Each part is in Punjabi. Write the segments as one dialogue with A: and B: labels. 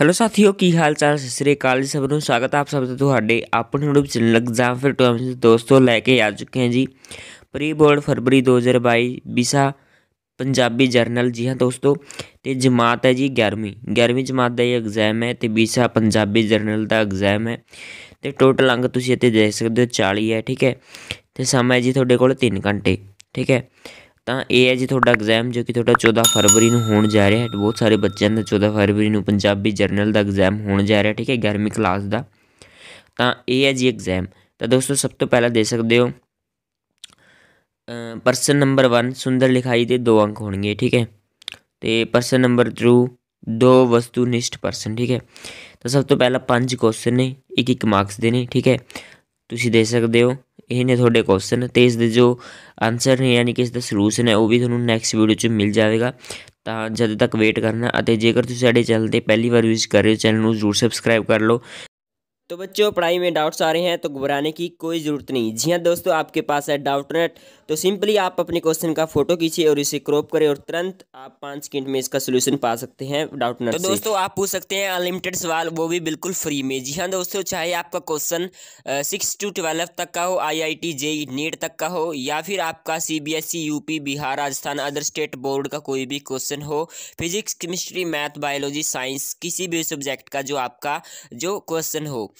A: ਹੈਲੋ ਸਾਥੀਓ ਕੀ ਹਾਲ ਚਾਲ ਸਤਿ ਸ੍ਰੀ ਅਕਾਲ ਜੀ ਸਭ ਨੂੰ ਸਵਾਗਤ ਆਪ ਸਭ ਦਾ ਤੁਹਾਡੇ ਆਪਣੇ YouTube ਚੈਨਲ ਐਗਜ਼ਾਮ ਫਿਰ ਟਰਮਸ ਦੋਸਤੋ ਲੈ ਕੇ ਆ ਚੁੱਕੇ ਹਾਂ ਜੀ ਪ੍ਰੀ ਬੋਰਡ ਫਰਵਰੀ 2022 ਵਿਸ਼ਾ ਪੰਜਾਬੀ ਜਰਨਲ ਜੀ ਹਾਂ ਦੋਸਤੋ ਤੇ ਜਮਾਤ ਹੈ ਜੀ 11ਵੀਂ 11ਵੀਂ ਜਮਾਤ ਦਾ ਇਹ ਐਗਜ਼ਾਮ ਹੈ ਤੇ ਵਿਸ਼ਾ ਪੰਜਾਬੀ ਜਰਨਲ ਦਾ ਐਗਜ਼ਾਮ ਹੈ ਤੇ ਟੋਟਲ ਅੰਕ ਤੁਸੀਂ ਇੱਥੇ ਦੇਖ ਸਕਦੇ ਹੋ 40 ਹੈ ਠੀਕ ਹੈ ਤੇ ਸਮਾਂ ਹੈ ਜੀ ਤੁਹਾਡੇ ਕੋਲ 3 ਘੰਟੇ ਠੀਕ ਹੈ ਤਾਂ ਇਹ ਹੈ ਜੀ ਤੁਹਾਡਾ ਐਗਜ਼ਾਮ ਜੋ ਕਿ ਤੁਹਾਡਾ 14 ਫਰਵਰੀ ਨੂੰ ਹੋਣ ਜਾ ਰਿਹਾ ਹੈ ਬਹੁਤ ਸਾਰੇ ਬੱਚਿਆਂ ਦਾ 14 ਫਰਵਰੀ ਨੂੰ ਪੰਜਾਬੀ ਜਰਨਲ ਦਾ ਐਗਜ਼ਾਮ ਹੋਣ ਜਾ ਰਿਹਾ ਠੀਕ ਹੈ 11ਵੀਂ ਕਲਾਸ ਦਾ ਤਾਂ ਇਹ ਹੈ ਜੀ ਐਗਜ਼ਾਮ ਤਾਂ ਦੋਸਤੋ ਸਭ ਤੋਂ ਪਹਿਲਾਂ ਦੇ ਸਕਦੇ ਹੋ ਪਰਸਨ ਨੰਬਰ 1 ਸੁੰਦਰ ਲਿਖਾਈ ਦੇ 2 ਅੰਕ ਹੋਣਗੇ ਠੀਕ ਹੈ ਤੇ ਪਰਸਨ ਨੰਬਰ 2 ਦੋ ਵਸਤੂ ਨਿਸ਼ਟ ਪਰਸਨ ਠੀਕ ਹੈ ਤਾਂ ਸਭ ਤੋਂ ਪਹਿਲਾਂ ਪੰਜ ਕੁਐਸਚਨ ਨੇ ਇੱਕ ਇੱਕ ਮਾਰਕਸ ਦੇ ਨੇ ਠੀਕ ਹੈ ਤੁਸੀਂ ਦੇ ਸਕਦੇ ਹੋ ਇਹ ਨੇ ਤੁਹਾਡੇ ਕੁਐਸਚਨ ਤੇ ਇਸ ਦੇ ਜੋ ਆਨਸਰ ਨੇ ਯਾਨੀ ਕਿ ਇਸ ਦਾ ਸੋਲੂਸ਼ਨ ਹੈ ਉਹ ਵੀ ਤੁਹਾਨੂੰ ਨੈਕਸਟ ਵੀਡੀਓ 'ਚ ਮਿਲ ਜਾਵੇਗਾ ਤਾਂ ਜਦ ਤੱਕ ਵੇਟ ਕਰਨਾ ਅਤੇ ਜੇਕਰ ਤੁਸੀਂ ਸਾਡੇ ਚੈਨਲ ਤੇ ਪਹਿਲੀ ਵਾਰ ਵਿਜ਼ਿਟ ਕਰ ਰਹੇ ਹੋ ਚੈਨਲ ਨੂੰ ਜ਼ਰੂਰ ਸਬਸਕ੍ਰਾਈਬ ਕਰ ਲਓ तो बच्चों पढ़ाई में डाउट्स आ रहे हैं तो घबराने की कोई ज़रूरत नहीं जी हाँ दोस्तों आपके पास है डाउट नेट तो सिंपली आप अपने क्वेश्चन का फोटो खींचे और इसे क्रॉप करें और तुरंत आप पाँच सेकंड में इसका सोल्यूशन पा सकते हैं डाउट नेट तो दोस्तों आप पूछ सकते हैं अनलिमिटेड सवाल वो भी बिल्कुल फ्री में जी हाँ दोस्तों चाहे आपका क्वेश्चन सिक्स टू ट्वेल्व तक का हो I I T JEE NEET तक का हो या फिर आपका C B S E P Bihar Rajasthan other state board का कोई भी क्वेश्चन हो physics chemistry math biology science किसी भी सब्जेक्ट का जो आपका जो क्वेश्चन हो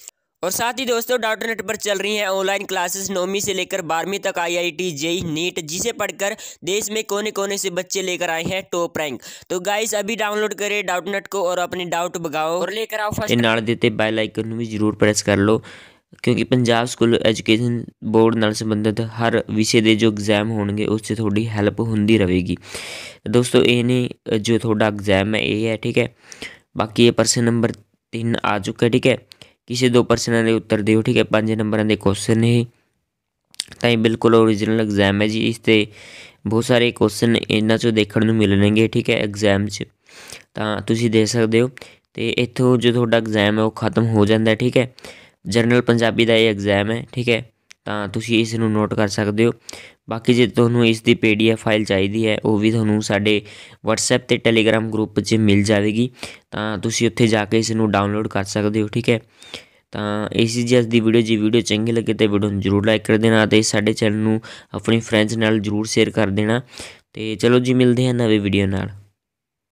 A: और साथ ही दोस्तों डॉट नेट पर चल रही हैं ऑनलाइन क्लासेस नौवीं से लेकर बारहवीं तक आईआईटी जेई नीट जिसे पढ़कर देश में कोने कोने से बच्चे लेकर आए हैं टॉप रैंक तो गाइस अभी डाउनलोड करें डाउट नेट को और अपने डाउट भगाओ और लेकर आओ फर्स्ट नाड़ देते बेल आइकन भी जरूर प्रेस कर लो क्योंकि पंजाब स्कूल एजुकेशन बोर्ड न संबंधित हर विषय के जो एग्जाम ਹੋਣਗੇ थोड़ी 'ਚ होंगी रहेगी दोस्तों ਰਹੇਗੀ जो थोड़ा एग्जाम है ये है ठीक है बाकी ये प्रश्न नंबर तीन आ चुका ठीक है ਕਿਸੇ ਦੋ ਪ੍ਰਸ਼ਨਾਂ ਦੇ ਉੱਤਰ ਦਿਓ ਠੀਕ ਹੈ ਪੰਜ ਨੰਬਰਾਂ ਦੇ ਕੁਐਸਚਨ ਇਹ ਤਾਂ ਇਹ ਬਿਲਕੁਲ origignal ਐਗਜ਼ਾਮ ਹੈ ਜੀ ਇਸ ਤੇ ਬਹੁਤ ਸਾਰੇ ਕੁਐਸਚਨ ਇਹਨਾਂ ਚੋਂ ਦੇਖਣ ਨੂੰ ਮਿਲਣਗੇ ਠੀਕ ਹੈ ਐਗਜ਼ਾਮ 'ਚ ਤਾਂ ਤੁਸੀਂ ਦੇ ਸਕਦੇ ਹੋ ਤੇ ਇੱਥੋਂ ਜੋ ਤੁਹਾਡਾ ਐਗਜ਼ਾਮ ਹੈ ਉਹ ਖਤਮ ਹੋ ਜਾਂਦਾ ਠੀਕ ਹੈ ਜਨਰਲ ਪੰਜਾਬੀ ਦਾ ਇਹ ਐਗਜ਼ਾਮ ਹੈ ਠੀਕ ਹੈ ਤਾਂ ਤੁਸੀਂ ਇਸ ਨੂੰ ਨੋਟ ਕਰ ਸਕਦੇ ਹੋ ਬਾਕੀ ਜੇ ਤੁਹਾਨੂੰ ਇਸ ਦੀ ਪੀਡੀਐਫ ਫਾਈਲ ਚਾਹੀਦੀ ਹੈ ਉਹ ਵੀ ਤੁਹਾਨੂੰ ਸਾਡੇ WhatsApp ਤੇ Telegram ਗਰੁੱਪ 'ਚ ਮਿਲ ਜਾਵੇਗੀ ਤਾਂ ਤੁਸੀਂ ਉੱਥੇ ਜਾ ਕੇ ਇਸ ਨੂੰ ਡਾਊਨਲੋਡ ਕਰ ਸਕਦੇ ਹੋ ਠੀਕ ਹੈ ਤਾਂ ਇਸ ਜੀ ਅੱਜ ਦੀ ਵੀਡੀਓ ਜੀ ਵੀਡੀਓ ਚੰਗੀ ਲੱਗੇ ਤੇ ਵੀਡੀਓ ਨੂੰ ਜਰੂਰ ਲਾਈਕ ਕਰ ਦੇਣਾ ਤੇ ਸਾਡੇ ਚੈਨਲ ਨੂੰ ਆਪਣੇ ਫਰੈਂਡਸ ਨਾਲ ਜਰੂਰ ਸ਼ੇਅਰ ਕਰ ਦੇਣਾ ਤੇ ਚਲੋ ਜੀ ਮਿਲਦੇ ਹਾਂ ਨਵੇਂ ਵੀਡੀਓ ਨਾਲ